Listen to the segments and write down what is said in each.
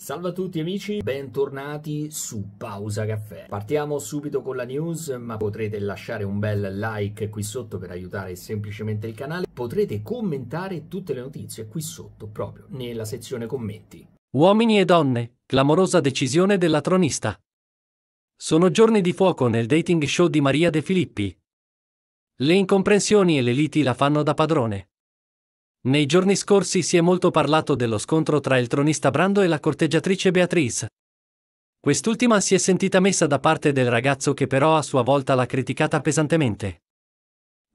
Salve a tutti amici, bentornati su Pausa Caffè. Partiamo subito con la news, ma potrete lasciare un bel like qui sotto per aiutare semplicemente il canale. Potrete commentare tutte le notizie qui sotto, proprio nella sezione commenti. Uomini e donne, clamorosa decisione della tronista. Sono giorni di fuoco nel dating show di Maria De Filippi. Le incomprensioni e le liti la fanno da padrone. Nei giorni scorsi si è molto parlato dello scontro tra il tronista Brando e la corteggiatrice Beatrice. Quest'ultima si è sentita messa da parte del ragazzo che però a sua volta l'ha criticata pesantemente.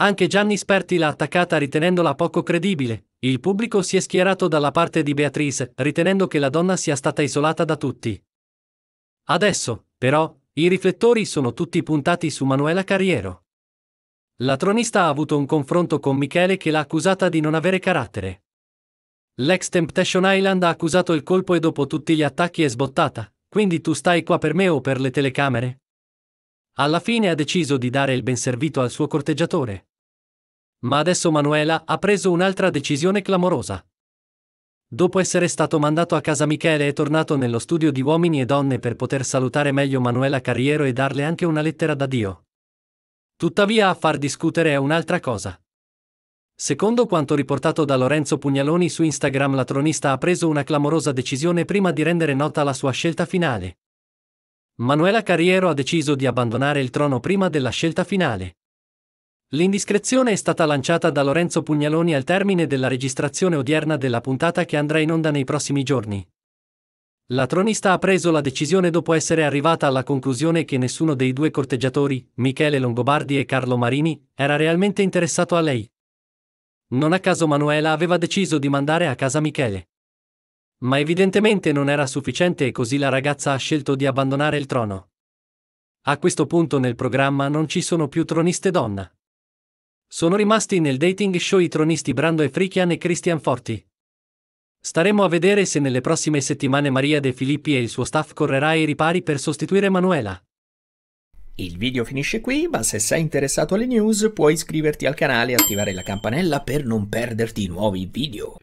Anche Gianni Sperti l'ha attaccata ritenendola poco credibile. Il pubblico si è schierato dalla parte di Beatrice, ritenendo che la donna sia stata isolata da tutti. Adesso, però, i riflettori sono tutti puntati su Manuela Carriero. La tronista ha avuto un confronto con Michele che l'ha accusata di non avere carattere. L'ex Temptation Island ha accusato il colpo e dopo tutti gli attacchi è sbottata, quindi tu stai qua per me o per le telecamere? Alla fine ha deciso di dare il benservito al suo corteggiatore. Ma adesso Manuela ha preso un'altra decisione clamorosa. Dopo essere stato mandato a casa Michele è tornato nello studio di Uomini e Donne per poter salutare meglio Manuela Carriero e darle anche una lettera d'addio. Tuttavia a far discutere è un'altra cosa. Secondo quanto riportato da Lorenzo Pugnaloni su Instagram la tronista ha preso una clamorosa decisione prima di rendere nota la sua scelta finale. Manuela Carriero ha deciso di abbandonare il trono prima della scelta finale. L'indiscrezione è stata lanciata da Lorenzo Pugnaloni al termine della registrazione odierna della puntata che andrà in onda nei prossimi giorni. La tronista ha preso la decisione dopo essere arrivata alla conclusione che nessuno dei due corteggiatori, Michele Longobardi e Carlo Marini, era realmente interessato a lei. Non a caso Manuela aveva deciso di mandare a casa Michele. Ma evidentemente non era sufficiente e così la ragazza ha scelto di abbandonare il trono. A questo punto nel programma non ci sono più troniste donna. Sono rimasti nel dating show i tronisti Brando e Frickian e Christian Forti. Staremo a vedere se nelle prossime settimane Maria De Filippi e il suo staff correrà ai ripari per sostituire Manuela. Il video finisce qui, ma se sei interessato alle news puoi iscriverti al canale e attivare la campanella per non perderti nuovi video.